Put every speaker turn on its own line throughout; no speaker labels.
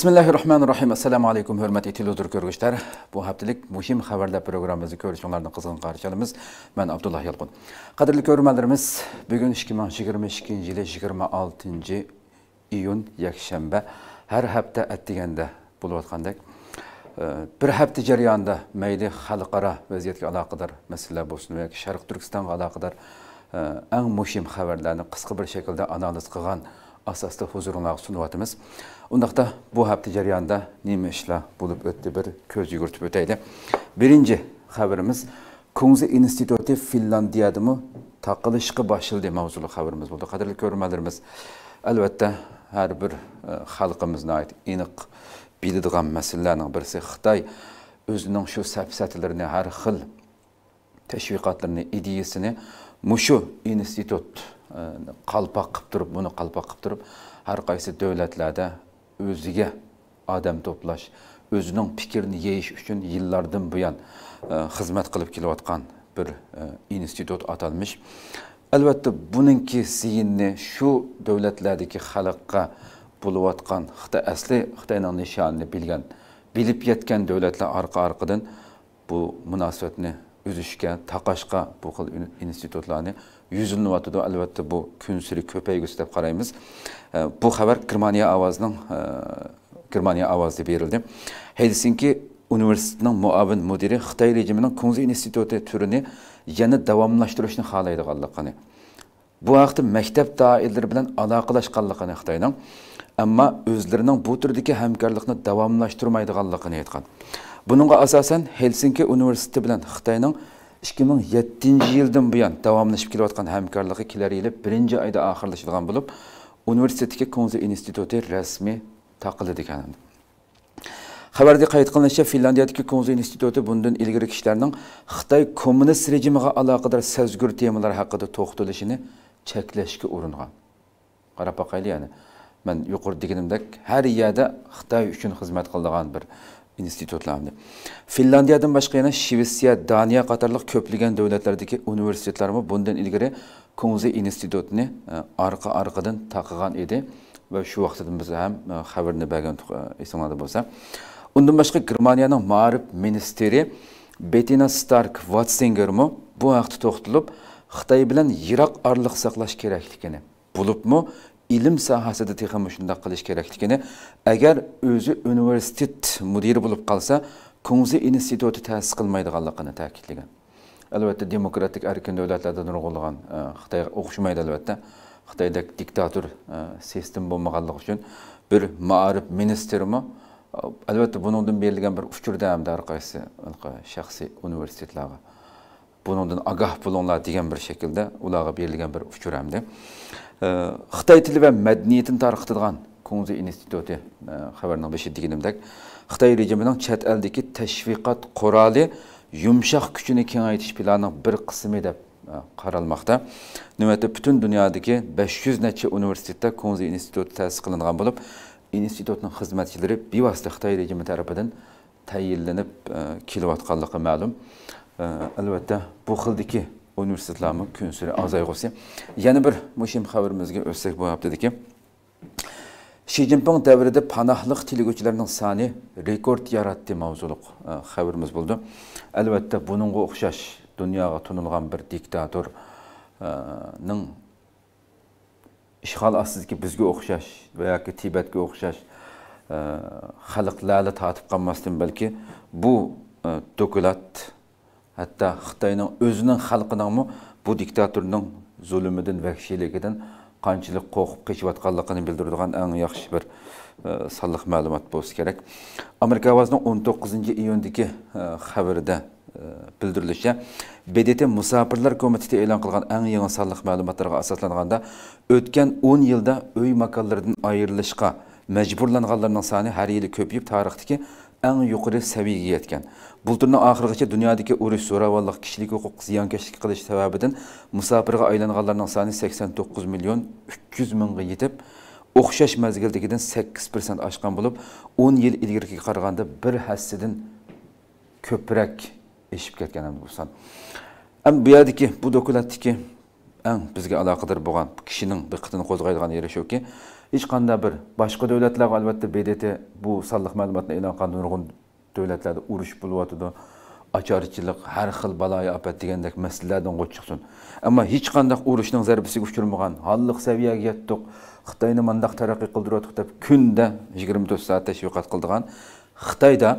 Bismillahirrahmanirrahim. Assalamu alaykum hörmətli televizor görgüçlər. Bu həftəlik mühim xəbərlər proqramımızı görüşünlərdən qızğın qarşılayırıq. Mən Abdullah Yalqın. Qadirli görmələrimiz, bu gün 2022-ci il 26-cı iyun yekşənbə hər həftə ətdigəndə bulub atqandak bir həftə cəryanında məyli xalqara vəziyyətə əlaqədar məsələlər olsun və Şərq Türkistanla əlaqədar e, ən mühim xəbərlərini qısqa bir şəkildə analiz qılğan əsaslı huzurunuzğa sunub atımız. undaqda bu hafta jarayonida nima ishlar bo'lib o'tdi bir ko'z yugurtib o'taylik birinchi xabarimiz kunzi instituti Finlandiyadimi taqilishga boshildi mavzuli xabarimiz bo'ldi qadrli ko'rmalarimiz albatta har bir e, xalqimizga oid aniq biladigan masalalarning birisi xitoy o'zining shu safsatlarini har xil tashviqotlarini ideyasini mushu institut e, qalpoq qilib turib buni qalpoq qilib turib har qaysi davlatlarda o'ziga odam to'plash o'zining fikrini yeyish bu yan e, hizmet kılıp kilovatkan bir e, institut atalmish albatta buningki siyinni shu davlatlardagi xalqqa bo'layotgan xitoy asli xitoyning nişanını bilgen, bilip yetken devletler arka orqadan bu münasifetini üzüşke, takaşka bu xil institutlarni жүзілініп жатады әлбетте бұл күнсірі көпәйгісі деп қараймыз бұл хабар германия авазының германия авазы берілді хельсинки университетінің муавин мүдірі қытай режимінің кунзи институты түріне Bu давамлаштырышны қалайдығанлығыны бұл ақты мәктеп дайырлері білен алақылашқанлығыны қытайның әмма bu бұл түрдегі хәмкарлықны давамлаштырмайдығанлығыны айтқан бұныңға асасан хельсинки университеті білен ikki ming yettinchi yildan buyon davomlashib kelayotgan hamkorligi kelar yili birinchi oyda oxirlashadigan bo'lib universitetga konzul instituti rasmiy taqiladi ekan xabarda qayd qilinishicha finlyandiyadagi konzul instituti bundan ilgari kishilarning xitoy kommunist rejimiga aloqador sazgur temalar haqida to'xtalishini cheklashga uringan qarab boqayli ya'ni man yuqori deganimdek har yerda xitoy uchun xizmat qiladigan bir institutlarında. Finlandiyadan başka yana Shvetsiya, Daniya qatarlıq köplügən dövlətlərdəki universitetlərimiz bundan ilgiri Kunze institutunu e, Arka arkadan taqıqan idi ve şu vaxtıdan biz həm e, xəbərini bəgən esimladı bolsa. Ondan başka Germaniyanın Maarif Ministeri Bettina Stark Watzinger mu bu haqda toxtulub Xitay bilan yiroq orliq saqlash kerakligini bo'libmi ilm sohasida ham shundoq qilish kerakligini agar o'zi universitet mudiri bo'lib qolsa kunzi instituti ta'sis qilmaydiganligini ta'kidlagan albatta demokratik erkin davlatlarda nurg'ulg'an e, xitoyga o'xshamaydi albatta xitoyda diktator e, sistem bo'lmaganligi uchun bir maarif ministrmi e, albatta buningdan berilgan bir uchurda hamda har qaysi shaxsiy universitetlarga buningdan ogoh bo'linglar degan bir shaklda ularga berilgan bir uchur hamda Қытай э, тілі бән мәдениетін тарықтыдыған Күңізі институты қабарының э, беші дегенімдәк. Қытай режимінің чәт әлдекі тәшвиқат құралы үмшақ күшіні кен айтыш бір қысымы деп э, қаралмақта. Нөметі бүтін дүниадегі 500 нәтші университетті Күңізі институты тәсі қылынған болып, институтының қызметшілері бей басты Қытай режимі тәріпіден тәйелініп киловатқалықы мәлім. Әлбетті бұқылдекі universitetlarimiz kun sari azayg'usi yana bir muhim xabarimizga o'tsak bo'lyaptidiki shi zinpin davrida panohliq tilguvchilarning sani rekord yaratdi mavzuliq e, xabarimiz bo'ldi albatta buningga o'xshash dunyoga tunilgan bir diktatorning ishg'ol ostidagi bizga o'xshash va yoki tibatga o'xshash e, xalqlarni tatib qolmasdan balki bu e, dokulat hatto xitoyning o'zining xalqiningmi bu diktatorning zulmidan vahshiyligidan qanchalik qo'rqib qechayotganligini bildiradigan eng yaxshi bir e, sonliq ma'lumot bo'lsa kerak amerika ovozining o'n to'qqizinchi iyundagi e, xabarida e, bildirilishicha bdt musofirlar komiteti e'lon qilgan eng yangi sonliq ma'lumotlarga asoslanganda o'tgan o'n yilda uy makonlaridan ayrilishga majburlanganlarning soni har yili ko'payib tarixdagi En yukarı səviyyəyə yetkən. Bulturning oxirgacha dunyodagi urush, zo'ravonlik, kishilik huquq ziyonkashlik qilish sababidan musofirga aylanganlarning soni 89 million 300 milyon yetib, o'xshash mazgildagidan 8% oshgan bo'lib, 10 yil ilgariga qaraganda bir hassidan ko'proq eshib ketgan ham bo'lsa. Am bu yerdagi bu dokumentdagi eng bizga aloqador bo'lgan kishining diqqatini qo'zg'aydigan yeri shuki, hech qanday bir boshqa davlatlarga albatta bdt bu sonliq ma'lumotni e'lon qilgan nurg'un davlatlarda urush bo'lyotidi açarçılık, har xil balaya apet diyendek meselelerden koçuksun. Ama hiç kandak uğruşunun zerbisi uçurmağın, hallık seviyeye yettik, Xtay'ını mandak terakki kıldırıyorduk da künde 24 soat tashviqot qildigan xitoyda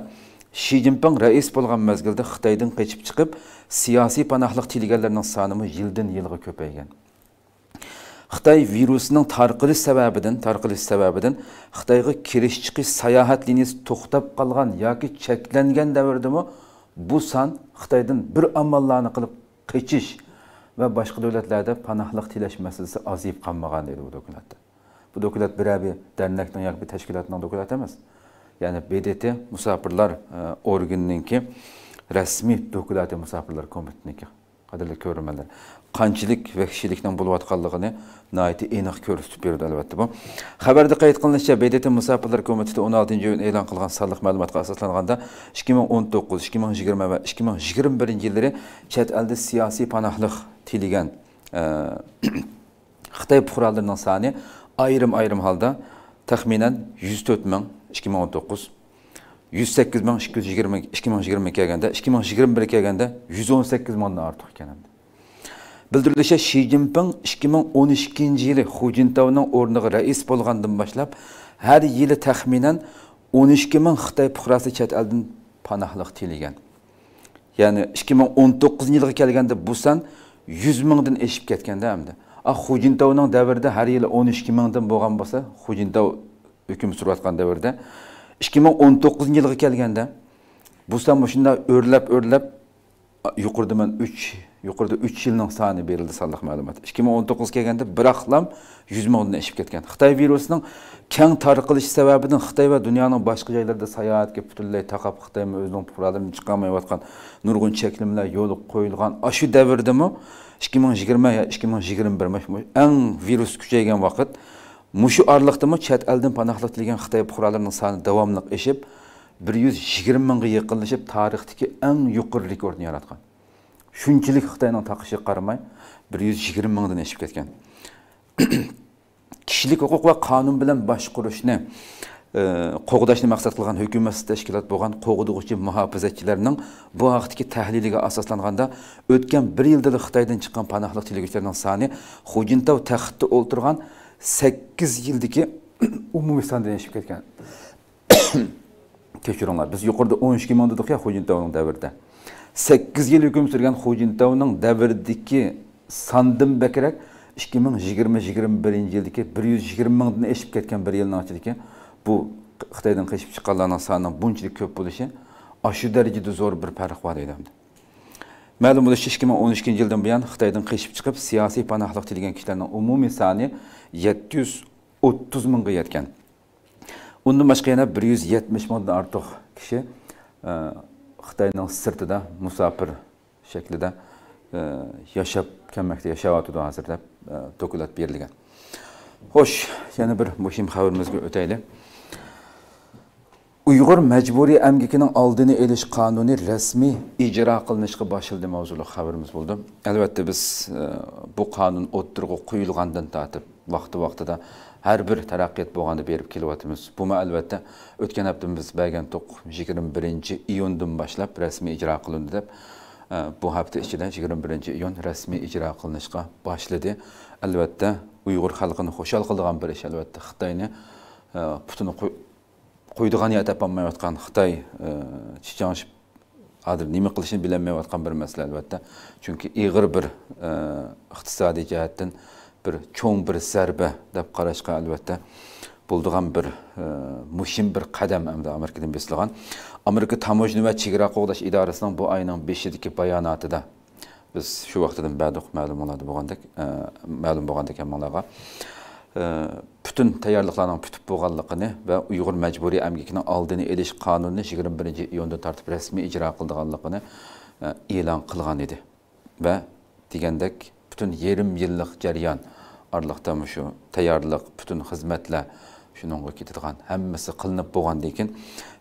Xi Jinping reis bolgan mezgilde xitoydan qechib chiqib siyosiy panahlık tilganlarning sanımı yildan yilga ko'paygan xitoy virusining tarqalish sababidan tarqalish sababidan xitoyga kirish chiqish sayohat liniyasi to'xtab qolgan yoki cheklangan davrdami bu san xitoydan bir amallarni qilib qochish va boshqa davlatlarda panohlik tilash masalasi ozayib qolmagan deydi bu dokumentda bu dokument bir abi darnakning yoki bir tashkilotning dokumenti emas ya'ni bdt musofirlar e, organiningki rasmiy dokumenti musofirlar komitiniki qadrli ko'rmanlar qanchalik vahshiylikdan bo'layotganligini nayiti aniq ko'rsatib berdi albatta bu xabarda qayd qilinishicha bdt musofirlar komiteti 16 iyun e'lon qilgan sonliq ma'lumotga asoslanganda 2019, 2020 va 2021 yillari chet elda siyosiy panohlik tiligan e, xitoy fuqarolarining soni ayrim ayrim holda taxminan 104 ming 2019 108 ming 2020 2021 kelganda 118 mingdan ortiq ekan endi Білдірілуші Ши Цзиньпин 2012 жылы Ху Цзиньтауның орнығы рәйіс болғандың башлап, әр елі тәхминен 13 мың Қытай пұқырасы чәт әлдің панахлық тіліген. Яны 2019 жылғы кәлгенде бұсан 100 мыңдың ешіп кеткенде әмді. А Ху Цзиньтауның дәверді әр елі 13 мыңдың болған баса, Ху Цзиньтау үкім сұрғатқан 2019 жылғы кәлгенде бұсан мұшында өрлеп-өрлеп yuqorida man uch yuqorida uch yilning soni berildi sanliq ma'lumot ikki ming o'n kelganda bir aqlam yuz mingdan oshib ketgan xitoy virusining keng tarqalishi sababidan xitoy va dunyoning boshqa joylarida sayohatga butunlay taqab xitoy o'zining fuqarolarini chiqolmayotgan nurg'un cheklimlar yo'li qo'yilgan shu davrdami ikki ming yigirma ikki ming yigirma bir eng virus kuchaygan vaqt mushu oraliqdami chet eldan panohlik xitoy fuqarolarining soni davomli oshib bir yuz yigirma mingga yaqinlashib tarixdagi eng yuqori rekordni yaratgan shunchalik xitoyning taqishiga qaramay bir yuz yigirma mingdan oshib ketgan kishilik huquq va qonun bilan boshqurishni e, qo'g'dashni maqsad qilgan hukumat tashkilot bo'lgan qo'g'dug'uchi muhofizachilarning bu haqdagi tahliliga asoslanganda o'tgan bir yilda xitoydan chiqqan panohlik tilguvchilarning soni xujintov taxtda o'tirgan sakkiz yildagi umumiy sondan oshib ketgan kechiringlar biz yuqorida o'n ikki ming dedik ya xo'jintovning davrida sakkiz yil hukm surgan xo'jintovning davridagi sandan bakrak ikki ming yigirma yigirma birinchi yildagi bir yuz yigirma mingdan eshib ketgan bir yilni ichidagi bu xitoydan qochib chiqqanlarni soni bunchalik ko'p bo'lishi shu darajada zo'r bir farq bor edi ma'lum bo'lishicha ikki ming o'n ikkinchi yildan buyon xitoydan qochib chiqib siyosiy panohliq tilgan kishilarning umumiy soni yetti yuz o'ttiz mingga yetgan undan boshqa yana bir yuz yetmish mingdan ortiq kishi e, xitoyning sirtida musofir shaklida e, yashab kelmoqda yashayotidi hozirda deb dokulat berilgan xo'sh yana bir muhim xabarimizga o'taylik uyg'ur majburiy amgikining oldini olish qonuni rasmiy ijro qilinishga boshildi mavzuli xabarimiz bo'ldi albatta biz e, bu qonun o'ttirg'a qo'yilgandan tortib vaqti vaqtida әрбір тарақиет болғанды беріп келіп жатырмыз Бұма өткен апта біз бәген тоқ 21. бірінші башылап, башлап рәсми ижра қылынды деп бұл апта ішінде 21 бірінші июнь рәсми ижра қылынышқа башлады әлбәтте ұйғыр халқын қошал қылған бір іш әлбәтте қытайны э, пұтыны қойдыған отқан қытай э, адыр hozir nima qilishini отқан bir masala albatta chunki ig'ir bir iqtisodiy jihatdan bir çoğun bir zərbi deb qarashga albatta bo'ldigan bir e, muhim bir qadam əmdə amerikadan besilgan amerika tamojna va chegara qo'g'dash idorasining bu oyning bayanatı da biz shu vaqtidan badiq ma'lum bo'ladi bo'lgandek e, ma'lum bo'lgandek hammalarga e, butun tayyorliklarning pütüb bo'lganligini va Uyğur Məcburi amgikining aldığını olish qonunini 21. birinchi iyundan tortib rasmiy ijro qildiganligini ilan qilgan idi. va degandek butun yarim yillik jarayon orliqda shu tayyorliq butun xizmatlar shuningga ketadigan hammasi qilinib bo'lgandan keyin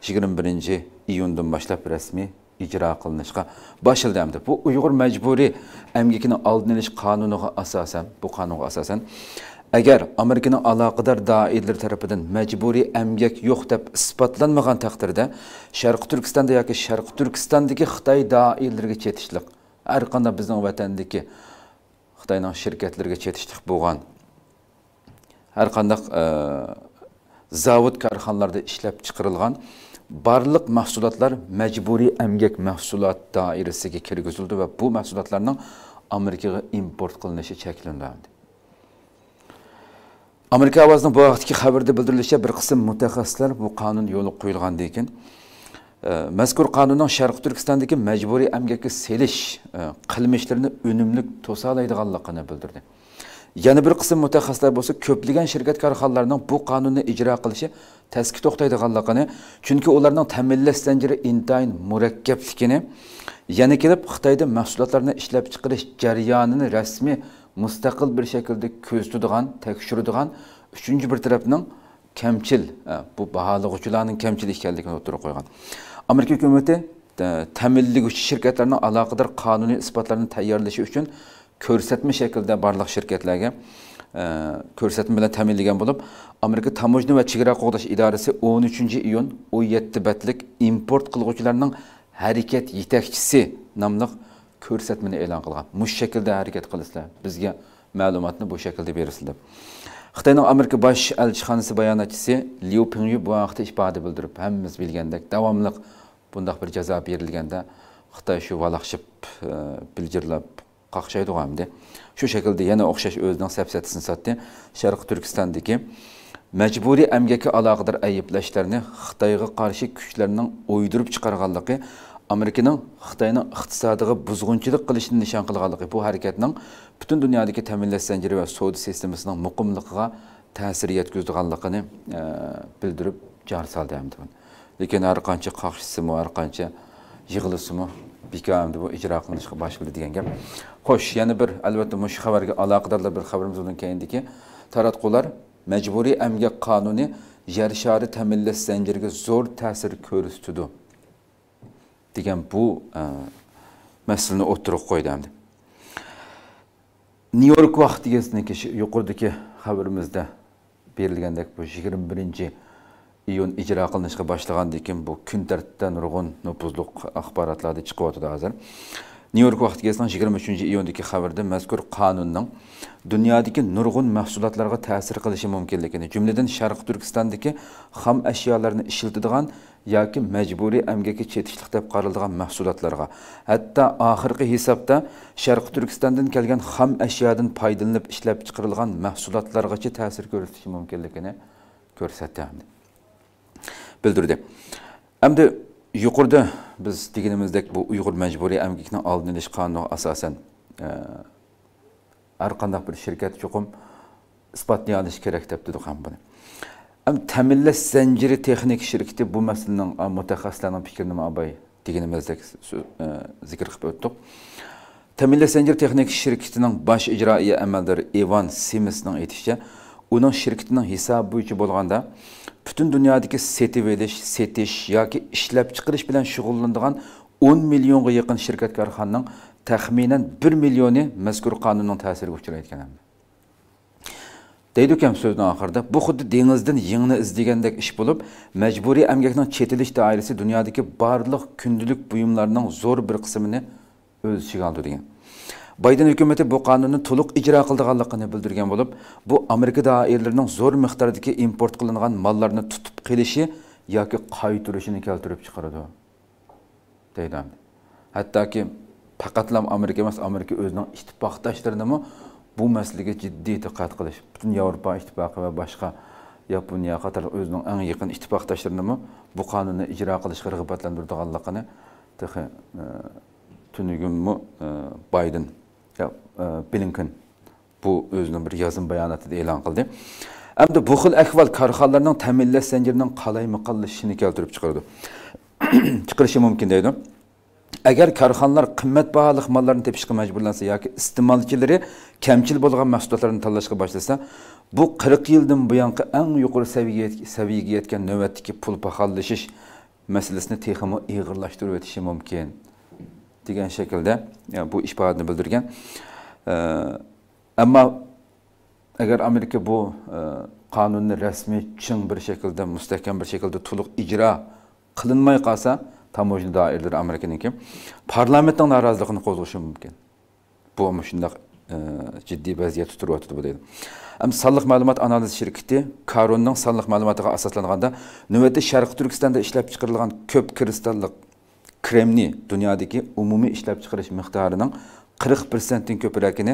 yigirma birinchi iyundan boshlab rasmiy ijro qilinishga boshladi hamda bu uyg'ur majburiy amgikini oldini olish qonuniga asosan bu qonunga asosan agar amerikaning aloqador doiralari tarafidan majburiy amgak yo'q deb isbotlanmagan taqdirda sharqi turkistonda yoki sharqi turkistondagi xitoy doiralariga chetishliq har qanday bizning vatandagi Қытайның шеркетлерге жетіштік болған. Әр қандақ ә, э, завод карханларда ішләп чықырылған барлық мәхсулатлар мәжбүри әмгек мәхсулат дайресіге кіргізілді вә бұл мәхсулатларның Америкаға импорт қылынышы чәкілінді. Америка авазының бұл ақтыки хабарда білдіріліше бір қысым мұтақасылар бұл қанун yolu қойылған дейкен. mazkur qonunning sharq turkistondagi majburiy amgakka selish e, qilmishlarini unumli to'salaydiganligini bildirdi yana bir qism mutaxassislar bo'lsa ko'plagan shirkat korxonalarning bu qonunni ijro qilishi tasga to'xtaydiganligini chunki ularning ta'minlash zanjiri intayin murakkabligini yana kelib xitoyda mahsulotlarni ishlab chiqarish jarayonini rasmiy mustaqil bir shaklda ko'zitadigan tekshiradigan uchinchi bir tarafning kamchil e, bu baholag'uvchilarning kamchil ekanligini o'tirib qo'ygan amerika hukumati e, ta'minlaguvchi shirkatlarni aloqador qonuniy isbotlarini tayyorlashi uchun ko'rsatma shaklida barliq shirkatlarga e, ko'rsatma bilan ta'minlagan bo'lib amerika tamojna va chegara qo'g'dash idorasi 13 iyun 17 batlik import qilguvchilarning harakat yetakchisi nomli ko'rsatmani e'lon qilgan mush shaklda harakat qilasizlar bizga ma'lumotni bu shaklda berilsin deb xitoyning amerika bosh elchixonasi bayonotchisi liu pingyu bu vaqtda ifoda bildirib hammamiz bilgandek davomliq bundoq bir jazo berilganda xitoy shu valaqshib e, biljirlab qaqshaydi hamda shu shaklda yana o'xshash o'zining safsatisini sotdi Sharq turkistondagi majburiy amgaki aloqador ayblashlarini xitoyga qarshi kuchlarning o'ydirib chiqarganligi Amerikanın Xitayının iqtisadiga buzğunçilik qilishini nishon qilganligi bu harakatning butun dunyodagi ta'minlash zanjiri va savdo tizimining muqimligiga ta'sir yetkazganligini e, bildirib jar soldi lekin har qancha qaqshisimu har qancha yig'ilisimi bekamdi bu ijro zo'r ta'sir ko'rsatdi degan bu e, masalani o'tirib qo'ydim deb nyu york vaqtiga yuqoridagi xabarimizda berilgandek bu yigirma birinchi iyun ijro qilinishga boshlagandan keyin bu kun tartibda nurg'un nupuzliq axborotlarni chiqyapti hozir nyu york vaqtiga eslan 23 iyundagi xabarda mazkur qonunning dunyodagi nurg'un mahsulotlarga ta'sir qilishi mumkinligini jumladan sharq turkistondagi xom ashyolarni ishiltadigan yoki majburiy amgakka chetishliq deb qaraladigan mahsulotlarga hatto oxirgi hisobda sharq turkistondan kelgan xom ashyodan foydalanib ishlab chiqarilgan mahsulotlargacha ta'sir ko'rsatishi mumkinligini ko'rsatdi bildirdi endi yuqorida biz deganimizdek bu uyg'ur majburiy amgikni oldini olish qonuniga asosan e, har qanday bir shirkat chuqum isbotlay olish kerak deb dedik ham buni ta'minlash zanjiri texnik shirkati bu masalaning mutaxassislarning fikrini abay deganimizdek e, zikr qilib o'tdik ta'minlash zanjiri texnik shirkatining bosh ijroiya amaldori ivan simisning aytishicha uning shirkatining hisobi bo'yicha bo'lganda butun dunyodagi setib edish setish yoki ishlab chiqarish bilan shug'ullanadigan o'n millionga yaqin shirkat korxonaning taxminan bir millioni mazkur qonunning ta'siriga uchrayotgan deydi ukam so'zni oxirida bu xuddi dengizdan yingni izlagandek ish bo'lib majburiy amgakning chetilish doirasi dunyodagi barliq kundalik buyumlarning zo'r bir qismini o'z ichiga oldi degan bayden hukumati bu qonunni to'liq icra qildiganligini bildirgan bo'lib bu amerika doiralarining zo'r miqdordagi import qilingan mollarni tutib qilishi yoki qaytirishini keltirib chiqaradi deydi hattoki faqatlam amerika emas amerika o'zining ittifoqdoshlarini bu masalaga jiddiy diqqat qilish butun yevropa ittifoqi va boshqa yaponiya qator o'zining eng yaqin ittifoqdoshlarini bu qonunni ijro qilishga rag'batlantirganligini tunugunmi e, e, bayden Blinken bu özünün bir yazın bayanatı da elan kıldı. Hem de bu xil əhval karxanlarının təminlə səncirinin qalay-məqallı işini gəldürüb çıxırdı. Çıxırışı mümkün deyildi. Eğer karxanlar qimmət bahalıq mallarını tepişqə məcburlansa, ya ki istimalçıları kəmçil bolğan məhsullarını tanlaşqa başlasa, bu 40 yıldan bu en yukarı yuqarı səviyyəyə yetkən növbətdəki pul bahallaşış meselesini texamı iğirlaşdırıb etişi mümkün. Digən şəkildə ya bu işbahadını bildirgən. Э, әмма әгер Америка бұл qanunni rasmiy ching bir shaklda mustahkam bir shaklda to'liq ijro qilinmay qolsa tamojna doiralari amerikaniki parlamentning noroziligini qo'zg'ashi mumkin bu shundoq jiddiy vaziyat tutiryotdi bu deydi sonliq ma'lumot analiz shirkiti karunning sonliq ma'lumotiga asoslanganda navbatda sharqi turkistonda ishlab chiqarilgan ko'p kristallik kremniy dunyodagi umumiy ishlab chiqarish miqdorining qirq persentdan ko'pragini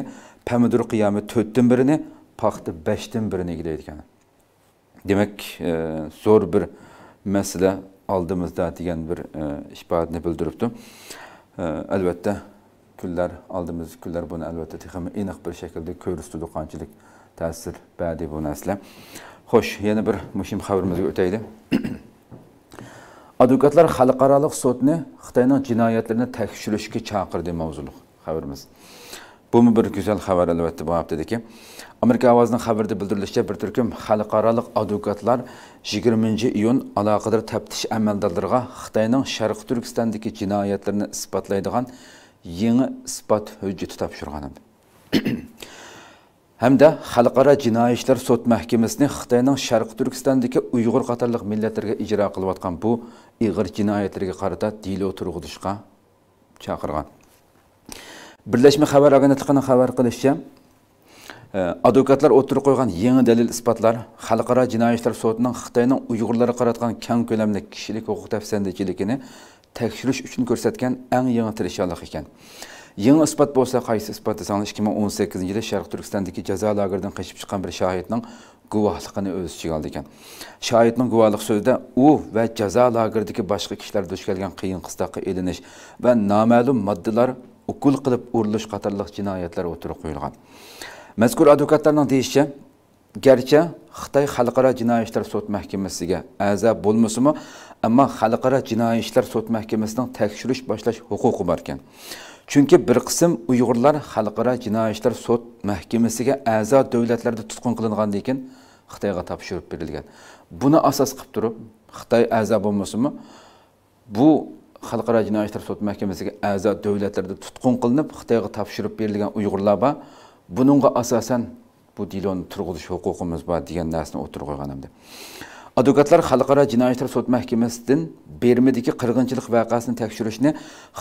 pomidor qiyami to'rtdan birini paxta beshdan birini eglaydi ekan demak e, zo'r bir masala oldimizda degan bir e, ishbatni bildiribdi e, albatta kunlar oldimizdagi kunlar buni albatta aniq bir shaklda ko'rsatdi qanchalik ta'sir badi bu narsalar xo'sh yana bir muhim xabarimizga o'taylik advokatlar xalqaro sudni xitoyning jinoyatlarini tekshirishga chaqirdi mavzuliq xabarimiz bu bir go'zal xabar albatta bu hafta deki amerika ovozining xabarida bildirilishicha bir turkum xalqaroliq advokatlar 20 iyun aloqador taftish amaldorlariga xitoyning sharq turkistondagi jinoyatlarni isbotlaydigan yangi isbot hujjati topshirgan hamda xalqaro jinoiy ishlar sud mahkamasini xitoyning sharq turkistondagi uyg'ur qatorliq millatlarga ijro qilayotgan bu ig'ir jinoyatlarga qarata dilo turg'izishga chaqirgan birlashma xabar agentligining xabar qilishicha e, advokatlar o'tirib qo'ygan yangi dalil isbotlar xalqaro jinoiy ishlar sotining xitoyning uyg'urlarga qaratgan keng ko'lamli kishilik huquq tafsandichiligini tekshirish uchun ko'rsatgan eng yangi tirishchonlik ekan yangi isbot bo'lsa qaysi isbot desangiz ikki ming o'n sakkizinchi yili sharq turkistondagi jazo lageridan qochib chiqqan bir shohidning guvohligini o'z ichiga oldi ekan shohidning guvohlik so'zida u va jazo lageridagi boshqa kishilar duch kelgan qiyin qistoqqa ilinish va noma'lum moddalar ukul qilib urilish qatorliq jinoyatlar o'tirib qo'yilgan mazkur advokatlarning deyishicha garchi xitoy xalqaro jinoiy ishlar sud mahkamasiga a'zo bo'lmasimi ammo xalqaro jinoiy ishlar sud mahkamasining tekshirish boshlash huquqi bor ekan chunki bir qism uyg'urlar xalqaro jinoiy ishlar sud mahkamasiga a'zo davlatlarda tutqun qilingandan keyin xitoyga topshirib berilgan buni asos qilib turib xitoy a'zo bo'lmasimi bu Қалқыра жинайыштар сот мәкемесіге әза дөвілетлерді тұтқын қылынып, қытайға тапшырып берілген ұйғырлар ба, бұныңға асасан, бұ дилон тұрғылыш оқуқымыз ба деген нәсіні отырғойғанымды. Адвокатлар Қалқыра жинайыштар сот мәкемесдің bermidagi qirg'inchilik vaqasini tekshirishni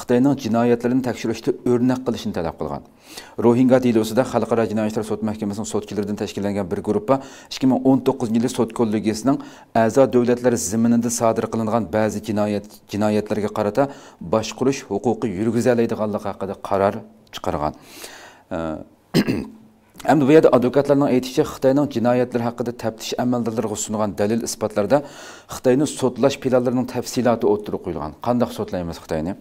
xitoyning jinoyatlarini tekshirishda o'rnak qilishni talab qilgan rohingya delosida xalqaro jinoyatlar sud mahkamasining sudchilaridan tashkillangan bir gruppa 2019 yili sud kollegiyasining a'zo davlatlar ziminida sodir qilingan ba'zi jinoyat jinoyatlarga qarata boshqurish huquqi yurgizalaydiganligi haqida qaror chiqargan ehm, Әмді бұл еді адвокатларның айтышы Қытайның жинайетлер хақыды тәптіш әмәлдарларға сұнған дәліл іспатларда Қытайның сотлаш пилаларының тәпсилаты отыру құйылған. Қандық сотлаймыз Қытайны?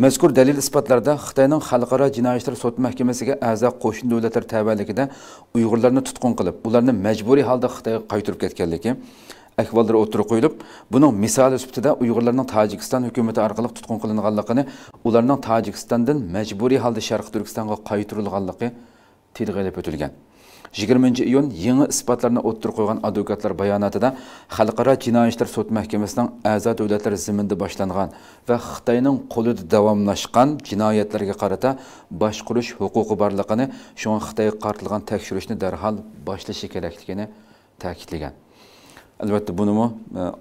Мәзкур дәлел isbatlarda Xitoyning xalqaro jinoyatlar sud mahkamasiga a'zo qo'shni davlatlar tabaligida Uyg'urlarni tutqun qilib, ularni majburiy holda Xitoyga qaytarib ketganligi ahvollar o'tirib qo'yilib, buning misoli sifatida Uyg'urlarning Tojikiston hukumati orqali tutqun qilinganligini, ularning Tojikistondan majburiy holda Sharq тидгейлеп өтілген 20 июн еңі іспатларына оттыр қойған адвокатлар баянатыда халықара жинайыштар сот мәхкемесінің әза дәулетлер зімінді башланған вә Қытайның қолыды давамлашқан жинайетлерге қарата башқұрыш хукуку барлығыны шоң Қытай қартылған тәкшүрішні дәрхал башлышы керектігіні тәкітлеген albatta bunimi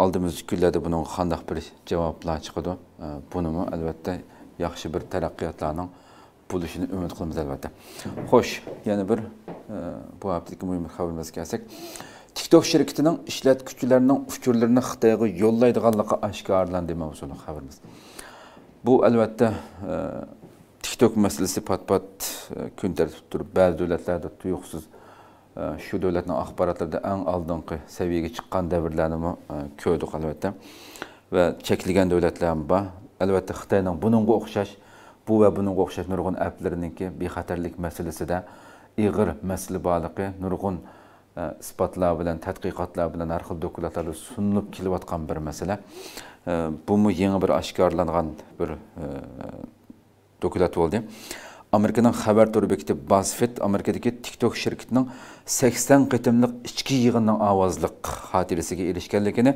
oldimizgi kunlarda buning qandaq bir javoblar chiqadi bunimi albatta yaxshi бір taraqqiyotlarning bo'lishini umid qilamiz albatta xo'sh yana bir e, bu haftagi muhim xabarimizga kelsak tiktok shirkitining ishlatuvchilarining uchurlarini xitoyga yo'llaydiganligi oshkorlandi mavzuli xabarimiz bu albatta e, tiktok masalasi pat pat e, kun tartibida turib ba'zi davlatlarda tuyuqsiz shu davlatning axborotlarida eng oldingi saviyaga chiqqan davrlarni ko'rdik albatta va cheklagan davlatlar ham bor albatta xitoyning bunga o'xshash bu va buning o'xshash nurg'un applarniki bexatarlik masalasida ig'ir masala borligi nurg'un e, isbotlar bilan tadqiqotlar bilan har xil dokladlarda sunilib kelayotgan bir masala e, bumi yangi bir oshkorlangan bir e, dokulat bo'ldi Американың қабар төрбекті Базфет Америкадеке TikTok шеркетінің 80 қытымлық ішкі иығының ауазлық қатересіге ерешкенлікені,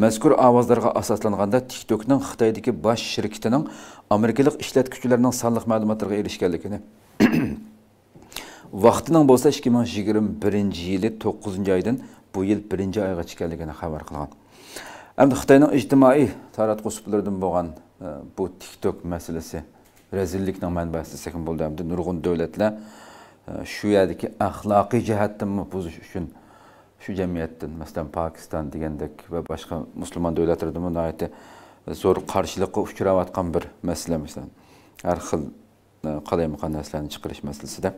мәскүр ауаздарға асасланғанда TikTok-ның Қытайдеке бас шеркетінің Америкалық ішлет күшілерінің салық мәліматтарға ерешкенлікені. болса, 2021-й елі 9-й айдың бұйыл 1-й айға шекенлікені қабар қылған. Әмді Қытайның үштімай таратқы сұпылардың болған бұ TikTok мәселесі. rezillikning manbasi desak bo'ladi hamda nurg'un davlatlar e, shu yerdagi axloqiy jihatdan buzish uchun shu jamiyatdan masalan pokiston degandek va boshqa musulmon davlatlardami nihoyatda zo'r qarshilikqa uchrayotgan bir masala masalan har xil qalaymaqon meselesi de. masalasida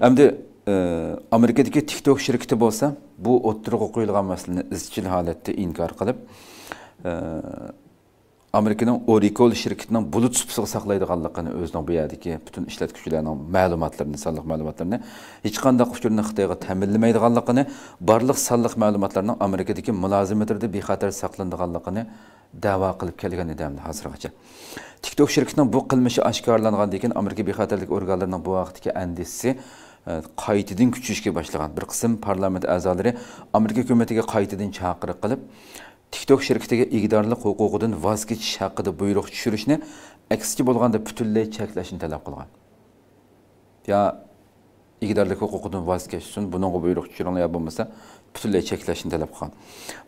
hamda e, amerikadagi tiktok şirketi bo'lsa bu oturuk qo'yilgan masalani izchil holatda inkor qilib e, amerikaning orikol şirketinin bulut supsiga saqlaydiganligini o'zining bu yerdagi butun məlumatlarını, ma'lumotlarini sonliq ma'lumotlarini hech qanday uchurni xitoyga ta'minlamaydiganligini barliq sonliq ma'lumotlarning amerikadagi mulozimitirda bexatar saqlanadiganligini da'vo qilib kelgan edi hazır hozirgacha tiktok şirketinin bu qilmishi oshkorlangandan keyin amerika bexatarlik organlarining bu vaqtdagi kayıt e, edin kuchayishga boshlagan bir qism parlament a'zolari amerika hukumatiga edin chaqiriq qilib tiktok şirketiga ig'dorlik huquqidan voz kechish haqida buyruq tushirishni aksiga bo'lganda butunlay cheklashni talab qilgan yo ig'dorlik huquqidan voz kechsin buningga buyruq tushiringlar yo bo'lmasa butunlay cheklashni talab qilgan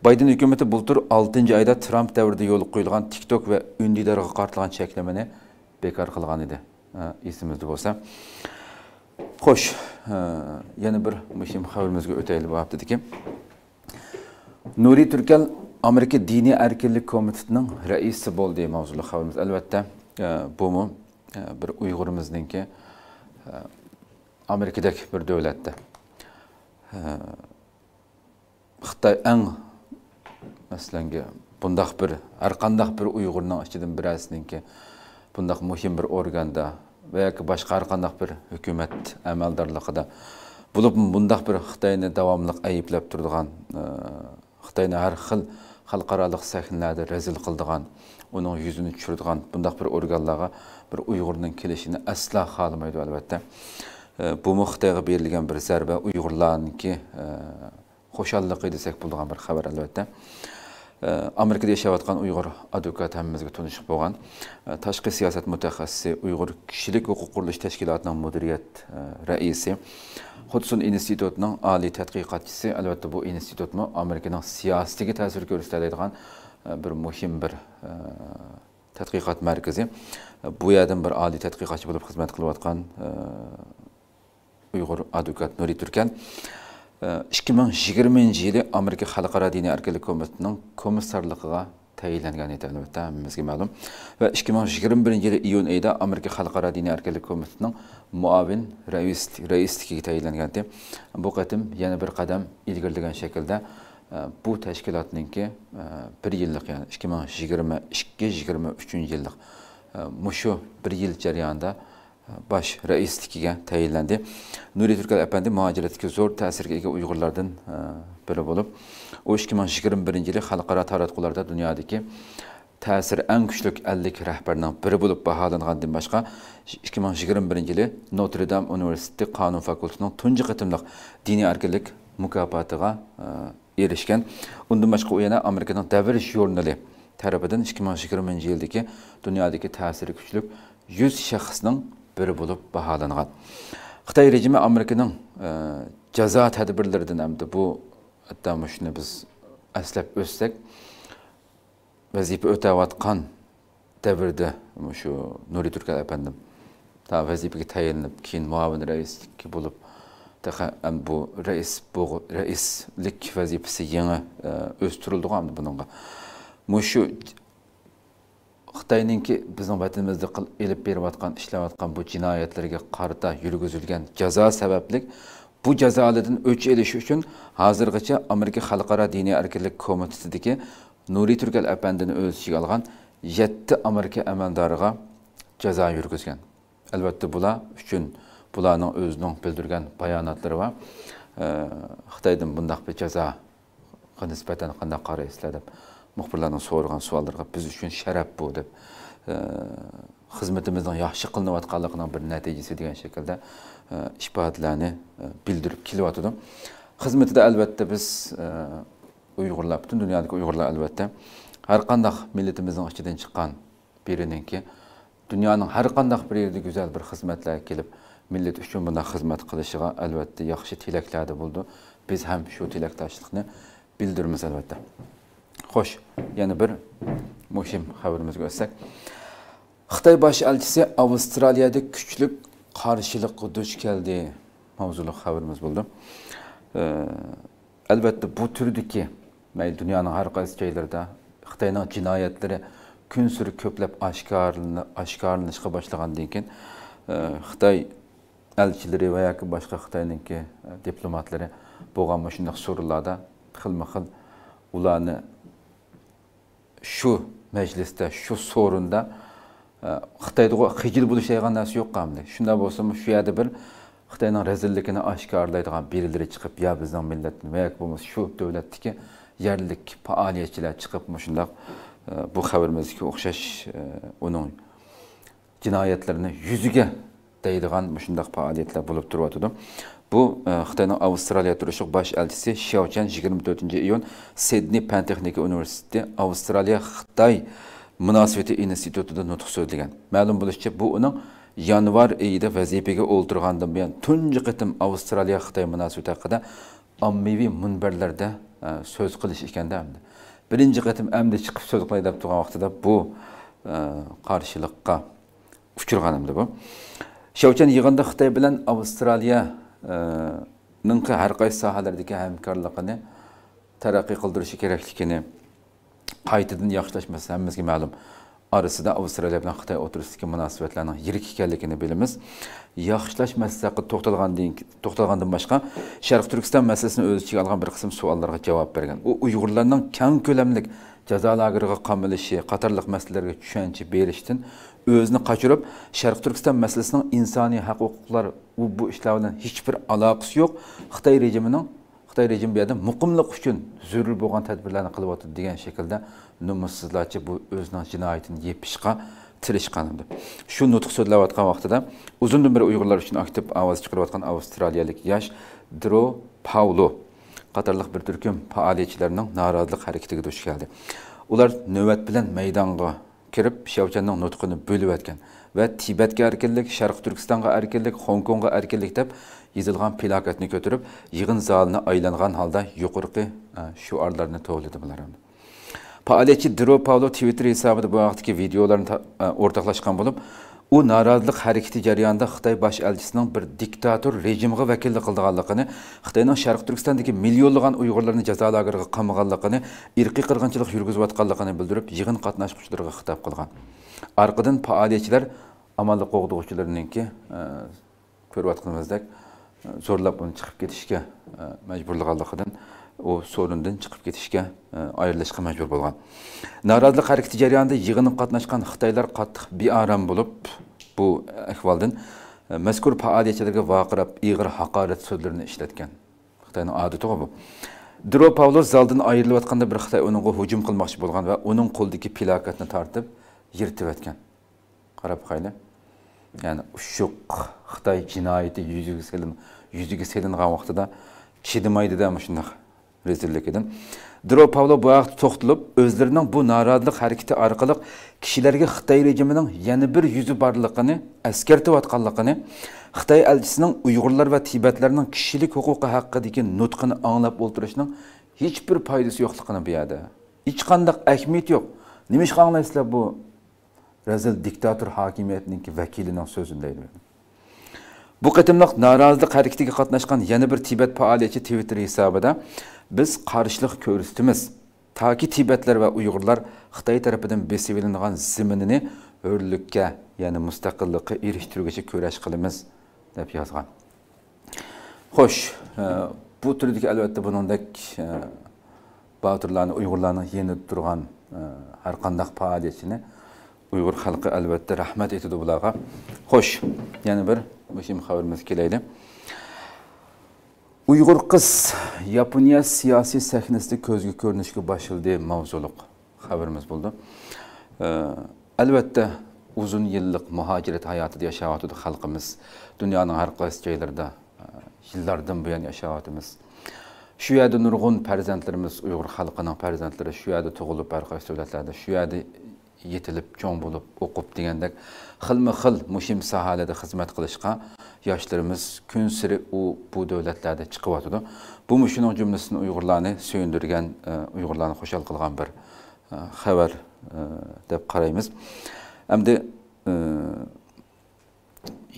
bayden hukumati bultur oltinchi oyda tramp davrida yo'l qo'yilgan tiktok va undidorga qaratilgan cheklamani bekor qilgan edi esimizda bo'lsa xo'sh yana bir muhim xabarimizga o'taylik bu haftadagi nuriy turkal Америка дини әркелік комитетінің рәйісі бол дей маузулы қабырмыз. Әлбәтті, бұмы бір ұйғырымыздың ке Америкадек бір дөлетті. Қытай әң, мәселен бұндақ бір, әрқандақ бір ұйғырының ішедің бір әсінің ке, бұндақ мұхим бір органда, бәйәкі башқа әрқандақ бір үкімет әмәлдарлықыда, бұлып бұндақ бір Қытайыны давамлық әйіпләп тұрдыған, Қытайыны әрқыл халықаралық сәхнәді рәзіл қылдыған оның жүзін түшірдіған бұндақ бір органларға бір ұйғырның келешіні әсла қалмайды Бу бұл қытайға бир зарба зәрбе ұйғырларныкі қошаллықы десек булган бир хабар әлбәтте америкада жашап жатқан ұйғыр адвокаты әммімізге тұншық болған ташқы саясат мутахассисы уйгур кишилик құқық құрылыс ташкілатының мудрият рәисі Hudson institutining ali tadqiqotchisi albatta bu institut institutmi Amerikaning siyosatiga ta'sir ko'rsatadigan e, bir mühim bir e, tadqiqot markazi. Bu yerdan bir ali oliy tadqiqotchi bo'lib xizmat qilayotgan e, Uyğur Adukat Nuri Turkan 2020-yili Amerika Xalqara Dini erkinlik Komitinin komissarligiga tayinlangan edi albatta hammamizga ma'lum va 2021 yili iyun oyida Amerika xalqaro Dini erkinlik komitetining muavin rais raisligiga tayinlanganda bu qatim yana bir qadam ilgirlagan shaklda e, bu tashkilotningki e, bir yillik ya'ni ikki ming yigirma ikki yigirma uchinchi yillik e, mushu bir yil jarayonida bosh raisligiga tayinlandi nuriy turkal apandi muhojiratga zo'r ta'sirga ega uyg'urlardan biri bo'lib u ikki ming yigirma birinchi yili xalqaro taratqularda dunyodagi ta'siri eng kuchlik 50 rahbarning biri bo'lib baholangandan boshqa 2021 yili notre dam universiteti qonun fakultetining tunji qatimliq diniy erkinlik mukofotiga erishgan undan boshqa u yana amerikaning davr jurnali tarafidan 2020 yildagi dunyodagi ta'siri kuchlik 100 shaxsning biri bo'lib baholangan xitoy rejimi amerikaning jazo tadbirlaridan hamda bu hatto shuni biz aslab o'ssak вазип өтөп аткан дәбірді ушу нури түркал апандым тағы вазипаға тәйініп кейін муавин рәиске болып бұл рәис рәислік вазипасы еңі өстірілді ғой енді бұныңға мұшу қытайныңки біздің ватанымызды еліп беріп жатқан ішлеп жатқан бұл жинаятларға қарата жүргізілген жаза сәбәплік бұл жазалардан өч еліш үшін қазіргіше америка халықара дини әркерлік комитетідегі Nuri turkal apandini o'z ichiga olgan 7 amerika amaldoriga jazo yurgizgan albatta bular uchun bularning o'zining bildirgan bayonotlari va e, xitoydan bundoq bir jazoga nisbatan qanday qaraysizlar deb muxbirlarning so'ragan savollarga biz uchun sharaf bu deb e, xizmatimizning yaxshi qilinayotganligining bir natijasi degan shaklda e, ifodalarni bildirib kelyotgandim xizmatida albatta biz uyg'urlar bütün dünyadaki uyg'urlar albatta har qandaq millatimizning ichidan chiqqan birininki dunyoning har qandaq bir yerida güzel bir xizmatlar kelib millat uchun bunday xizmat qilishiga albatta yaxshi tilaklarda bo'ldi biz hem şu tilakdoshlikni bildirmiz albatta xo'sh yana bir muhim xabarimizga o'tsak xitoy bosh elchisi avstraliyada kuchli qarshilikqa duch keldi mavzuli xabarimiz bo'ldi elbette ee, bu turdagi mayli dunyoning har qaysi joylarida xitoyning jinoyatlari kun sari ko'plab oshkorlanishga boshlagandan keyin e, xitoy elchilari va yoki boshqa xitoyniki e, diplomatlari bo'lgan mana shunday surillarda xilma xil ularni shu majlisda shu so'rinda e, xitoyda xijil bo'lish degan narsa yo'q hamda shunday bo'lsa shu yerda bir xitoyning razilligini oshkorlaydigan birileri chiqib yo bizning millatni yoki bo'lmasa shu davlatniki yerlik faoliyatchilar chiqib shundoq e, bu xabarimizga o'xshash e, uning jinoyatlarini yuziga deydigan shundoq faoliyatlar bo'lib turyotidi bu e, xitoyning avstraliya turishi bosh elchisi shiochan yigirma to'rtinchi iyun sidney pan texnika universiteti avstraliya xitoy munosabati institutida nutq so'zlagan ma'lum bo'lishicha bu uning yanvar oyida vazifaga o'ltirgandan buyon tunji qitim avstraliya xitoy munosabati haqida ommaviy munbarlarda de qilish Birinci birinchi qatim çıkıp chiqib so'z qilay deb turgan vaqtida bu karşılıkka uçurgan endi bu yığında yig'inda xitoy bilan e, har qaysi sohalardagi hamkorligini terakki kıldırışı kerakligini kaydedin yakışlaşması hemimiz hammamizga ma'lum orasida avstraliya bilan xitoy o'rtasidagi munosabatlarning yirik ekanligini bilamiz yaxshilash masalasiga to'xtalgandan to'xtalgandan boshqa sharq turkiston masalasini o'z ichiga olgan bir qism savollarga javob bergan u uyg'urlarning kang ko'lamli jazo lageriga qamilishi qatorliq masalalarga tushuncha berishdan o'zini qochirib sharq turkiston masalasining insoniy haq huquqlar u bu ishlar bilan hech bir aloqasi yo'q xitoy rejimining xitoy rejimi bu yerda muqimlik uchun zarur bo'lgan tadbirlarni qilyotdi degan shaklda nomussizlarchi bu o'zini jinoyatini yepishga tirishqanimdi shu nutq so'zlayotgan vaqtida uzundan beri uyg'urlar uchun aktiv ovoz chiqarayotgan avstraliyalik yosh dro paulo qatorliq bir turkum faoliyatchilarning norozilik harakatiga duch keldi ular navbat bilan maydonga kirib shavchanning nutqini bo'layotgan va tibatga erkinlik sharq turkistonga erkinlik xong kongga erkinlik deb yazılgan plakatını götürüp yığın zalına zalini halda holda şu arlarını toğladı bunlar. faoliyatchi dro pavlo twitter hesabında bu vaqtdagi videolarını ortaklaşkan bulup, o norozilik harakati jarayonida xitoy baş elçisinin bir diktator rejimga vakillik qilganligini xitoyning sharq turkistondagi millionlagan uyg'urlarni jazo lageriga qamaganligini irqiy qirg'inchilik yurgizayotganligini bildirib yig'in qatnashuvchilarga xitob qilgan orqadan faoliyatchilar e, qo'g'dug'uchilarninki ko'rayotganimizdek zo'rlab uni chiqib ketishga e, majburlaganligidan u so'rindan chiqib ketishga e, ayrilishga majbur bo'lgan norozilik harakati jarayonida yig'inib qatnashgan xitoylar qattiq bearam bo'lib bu ahvoldan e, mazkur faoliyatchilarga vaqirab ig'ir haqorat so'zlarini ishlatgan xitoyni odati bu dro pavlos zaldan ayrilayotganda bir xitoy uningga hujum qilmoqchi bo'lgan va uning qo'lidagi plakatni tortib yirtib yotgan qarab qayli Yani яғни ұшық қытай жинайды жүзеге селін жүзеге селінған уақытыда чидымайды да rezillik резилликеден Dro Pavlo bu toxtulub özlerinden bu narazılıq hərəkəti arqalıq kişilərə Xitay rejiminin yeni bir yüzü barlığını əskərtib atqanlığını, Xitay elçisinin Uyğurlar və Tibetlərinin kişilik hüququ haqqındakı nutqunu anlab oturuşunun heç hiçbir faydası yoxluğunu bir yerdə. Hiç qandaq əhmiyyət yok. Nimiş anlaysınızlar bu rezil diktator hakimiyetininki vekilinin sözündeydi. Bu kıtımlık narazılık hareketiga katlaşkan yeni bir Tibet faaliyeti Twitter hesabıda biz karşılık körüstümüz. Ta ki Tibetler ve Uygurlar Xitay tarafından besivilingan ziminini örlükке yani müstakillikka eriştirgeçe köreş kılımız deb yazgan. Hoş, e, bu türdeki elbette bunundaki e, Baturlarını, Uygurlarını yeni durgan e, her kandak faaliyetini uyg'ur xalqi albatta rahmat aytadi bularga xo'sh yana bir muhim xabarimiz kelaydi uyg'ur qiz yaponiya siyosiy sahnasida ko'zga ko'rinishga boshildi mavzuliq xabarimiz bo'ldi albatta uzun yillik muhojirat hayotida yashayotgandi xalqimiz dunyoning har qaysi joylarida e, yillardan buyon yashayotimiz shu yerda nurg'un farzandlarimiz uyg'ur xalqining farzandlari shu yerda tug'ilib har qaysi davlatlarda shu yerda yetilib cho'ng bo'lib o'qib degandek xilma xil mushim sohalarda xizmat qilishga yoshlarimiz kun siri u bu davlatlarda chiqyotidi bu shuning jumlasini uyg'urlarni suyundirgan e, uyg'urlarni xushal qilgan bir e, xabar e, deb qaraymiz endi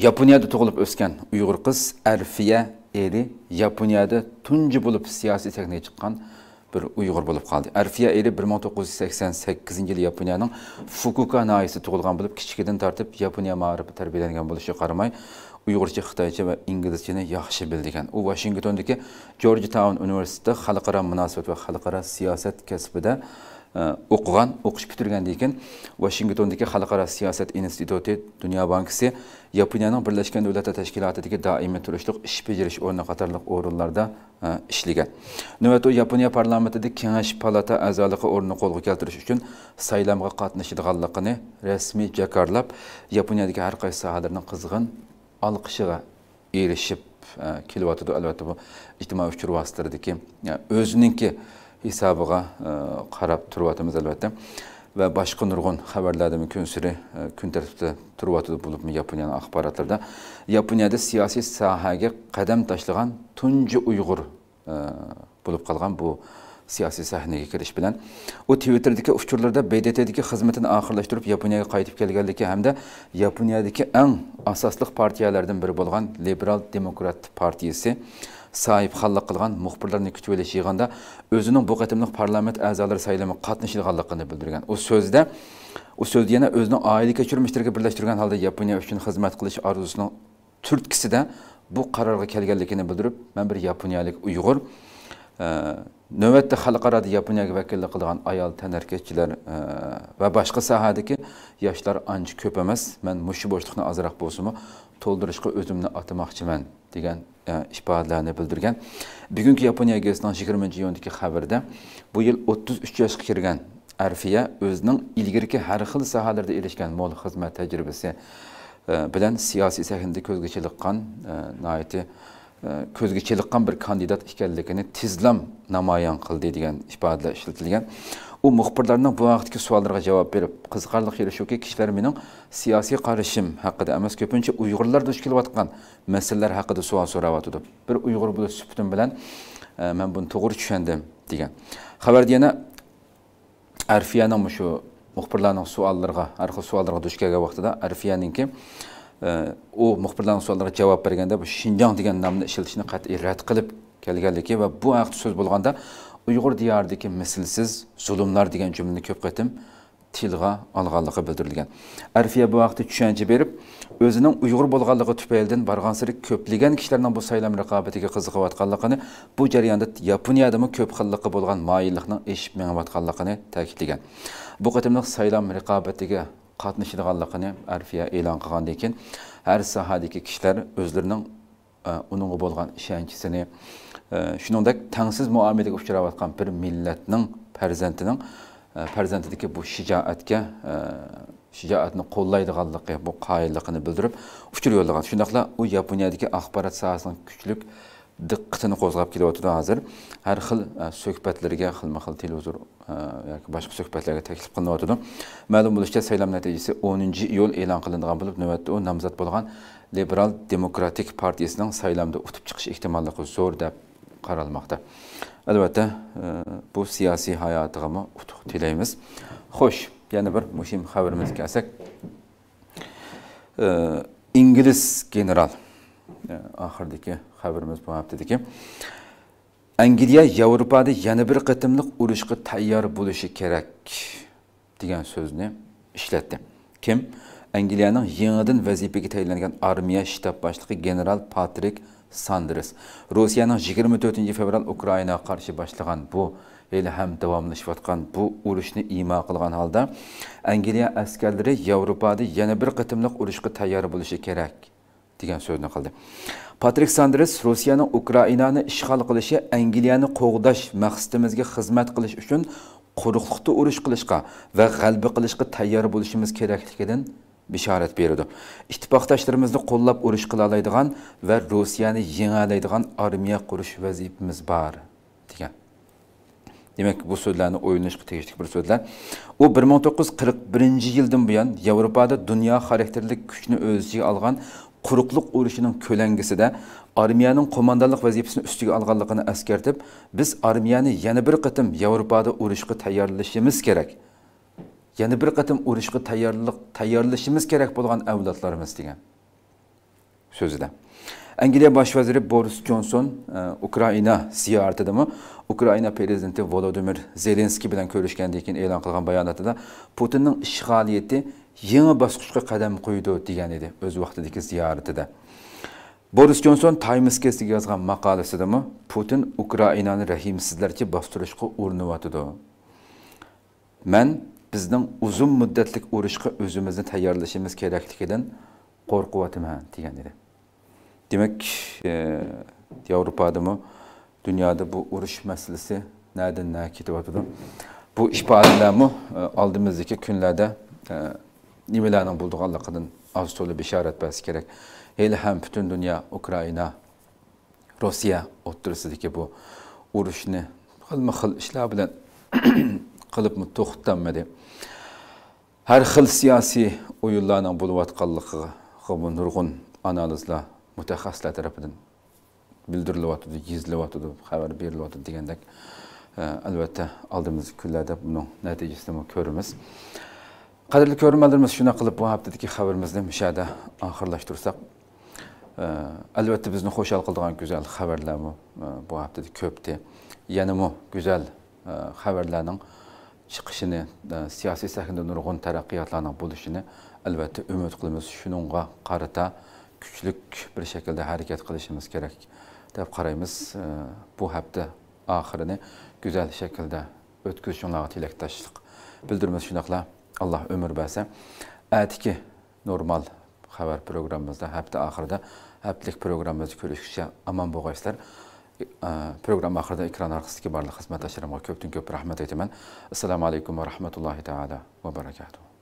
yaponiyada tug'ilib o'sgan uyg'ur qiz arfiya eri yaponiyada tunji bo'lib siyosiy sahnaga chiqqan bir uyg'ur bo'lib qoldi arfiya eri bir ming to'qqiz yuz sakson sakkizinchi yili yaponiyaning fukuka naisi tug'ilgan bo'lib kichikidan tortib yaponiya ma'rifi tarbiyalangan bo'lishiga qaramay uyg'urcha xitoycha va inglizchani yaxshi bildigan u vashingtondagi jorji taun universiteti xalqaro munosabat va xalqaro siyosat kasbida o'qigan o'qish bitirgandan keyin vashingtondagi xalqaro siyosat instituti dunyo bankisi yaponiyaning birlashgan davlatlar tashkilotidagi doimiy turishliq ish bajarish o'rni qatorliq o'rinlarda ishlagan navbatda u yaponiya parlamentida kengash palata a'zoligi o'rnini qo'lga keltirish uchun saylamga qatnashadiganligini rasmiy jakarlab yaponiyadagi har qaysi sohalarni qizg'in olqishiga erishib kelyotidi albatta bu ijtimoiy uchur vositalardagi o'ziniki hisobiga e, qarab turyapmiz albatta va boshqa nurg'un xabarlarda kun siri e, kun tartibida turyotdi bo'lib yaponiyani axborotlarida yaponiyada siyosiy sohaga qadam tashlagan tunji uyg'ur e, bo'lib qolgan bu siyosiy sahnaga kirish bilan u twitterdagi uchurlarda bdtdagi xizmatini oxirlashtirib yaponiyaga qaytib kelganligi hamda yaponiyadagi eng asosli partiyalardan biri bo'lgan liberal demokrat partiyasi sahibxonlik qilgan muxbirlarni kutib olish yig'inida o'zining bu qatimliq parlament a'zolari saylami qatnashadiganligini bildirgan u so'zda u so'zni yana o'zining oila kechirmishlariga birlashtirgan holda yaponiya uchun xizmat qilish orzusining turtkisida bu qarorga kelganligini bildirib man bir yaponiyalik uyg'ur e, navbatda xalqaro yaponiyaga vakillik qilgan ayol tanarkachchilar e, va boshqa sohadagi yoshlar ancha ko'p emas man mushu bo'shliqni ozroq bo'lsinmi to'ldirishga o'zimni atamoqchiman degan E, ifodalarini bildirgan bugungi yaponiya agentligining yigirmanchi iyundagi xabarida bu yil o'ttiz uch yoshga kirgan arfiya o'zining ilgirki har xil sohalarda erishgan mo'l xizmat tajribasi e, bilan siyosiy sahnada ko'zga chiliqqan e, noiti ko'zga chiliqqan bir kandidat ekanligini tizlam namoyon qildi degan ifodalar ishlatilgan u muxbirlarning bu vaqtdagi savollarga javob berib qiziqarli yeri shuki kishilar mening siyosiy qarashim haqida emas ko'pincha uyg'urlar duch kelayotgan masalalar haqida savol so'rayotdi bir uyg'ur bo'lib suhbatim bilan e, man buni to'g'ri tushundim degan xabarda yana arfiyaning shu muxbirlarning savollariga har xil savollarga duch kelgan vaqtida arfiyaninki e, u muxbirlarning savollariga javob berganda bu shinjong degan nomni ishlatishni qat'iy rad qilib kelganligi va bu haqda so'z bo'lganda Uyghur diyoridagi mislsiz zulümler degan cümleni ko'p qatim tilg'a olganligi bildirilgan arfiya bu vaqtda tushuncha berib o'zining Uyghur bo'lganligi tufaylidan sirik ko'pligan kishilarning bu saylam raqobatiga atganligini, bu jarayonda yaponiyadami ko'p xilliqi bo'lgan moyillikning eshib minayotganligini ta'kidlagan bu qatimliq saylam raqobatiga qatnashadiganligini arfiya e'lon qilgandan keyin har sohadagi kishilar o'zlarining e, uning bo'lgan ishonchisini shuningdek tangsiz muomalaga uchrayotgan bir millatning farzandining e, farzandidagi bu shijoatga e, shijoatni qo'llaydiganligi bu qoyilligini bildirib uchur yo'llagan shundoqla u yaponiyadagi axborot sohasining kuchlik diqqatini qo'zg'ab kelyotdi hozir har xil e, suhbatlarga xilma xil televizor yoki boshqa suhbatlarga taklif qilinyotdi ma'lum bo'lishicha saylov natijasi o'ninchi iyul e'lon qilingan bo'lib navbatda u nomzod bo'lgan liberal demokratik partiyasining saylovda utib chiqish ehtimolligi zo'r deb qaralmaqda. Elbette e, bu siyasi hayatıma utuq tilaymiz. Xo'sh, yana bir muhim xabarimizga kelsak, e, ingliz general oxirdagi e, Haberimiz bu haftadagi angliya yevropada yana bir qatimliq urushga tayyor bo'lishi kerak degan so'zni ishlatdi kim angliyaning yangidan vazifaga tayinlangan armiya shtab boshlig'i general Patrick Sanders Rusiyaning 24 fevral Ukrayna'ya karşı başlayan bu hali ham davomlashayotgan bu uruşunu ima kılgan halda Angeliya askerleri Avrupa'da yeni bir kıtımlık uruşu tayyor buluşu gerek degen sözünü kıldı. Patrick Sanders Rusya'nın Ukrainani işgal kılışı Angliyani koğdaş maqsadimizga hizmet kılış üçün quruqlikda uruş kılışka ve g'alba qilishga tayyor buluşumuz gerekliğinin bishorat berdi ittifoqdoshlarimizni qo'llab urush qila oladigan va rossiyani yenga oladigan armiya qurish vazifamiz bor degan demak bu so'zlarni o'ylanishga tegishli bir so'zlar u bir ming to'qqiz yuz qirq birinchi yildan buyon yevropada dunyo xarakterli kuchni o'z ichiga olgan quruqliq urushining ko'langisida armiyaning qo'mondonlik vazifasini ustiga olganligini eskartib biz armiyani yana bir qatim yevropada urushga tayyorlashimiz kerak Yani bir katım urushga tayyorlik tayyorlashimiz gerek bo'lgan avlodlarimiz degan so'zida angliya İngiliz vaziri boris jonson e, ukraina ziyoratidami ukraina prezidenti volodimir zelenskiy bilan ko'rishgandan keyin e'lon qilgan bayonotida putinning ishg'oliyati yangi bosqichga qadam qo'ydi degan edi o'z vaqtidagi ziyoratida boris Johnson times gazetasiga yozgan mi? putin ukrainani rahimsizlarga bostirishga urinyotidi man bizning uzun muddatlik urushga o'zimizni tayyorlashimiz kerakligidan qo'rqyapman degan edi demak e, yevropadami dunyoda bu urush masalasi nadan na ketyaptidi bu ifodalarmi e, oldimizdagi kunlarda e, nimalarni bo'ldianligidan oz to'liq ishorat berish kerak hali ham butun dunyo ukraina rossiya o'ttirisidagi bu urushni xilma xil ishlar bilan qilib to'xtatmadi har xil siyosiy o'yinlarni bo'layotganligiga nurg'un analizlar mutaxassislar tarafidan bildirilyotidi yezilyotidi xabar berilyotidi degandek e, albatta oldimizgi kunlarda buni natijasini ko'ramiz qadrli ko'rmalarimiz shunaqa qilib bu haftadagi xabarimizni mushada oxirlashtirsak e, albatta bizni xushal qiladigan go'zal xabarlar e, bu haftada ko'pdi yana yanami go'zal xabarlarning chiqishini siyosiy sahnada nurg'un taraqqiyotlarni bo'lishini albatta umid qilamiz shuningga qarata kuchlik bir shaklda harakat qilishimiz kerak deb qaraymiz bu hafta oxirini go'zal shaklda o'tkazishinglarga tilakdoshlik bildirmiz shunaqla alloh umr bersa atiki normal xabar programmamizda hafta oxirida haftalik programmamizni ko'rishguncha omon bo'lg'aysizlar programma oxirida ekran orqasidagi barliq xizmat ashramiga ko'pdan ko'p rahmat aytaman assalomu alaykum va rahmatullohi taala va barakatuh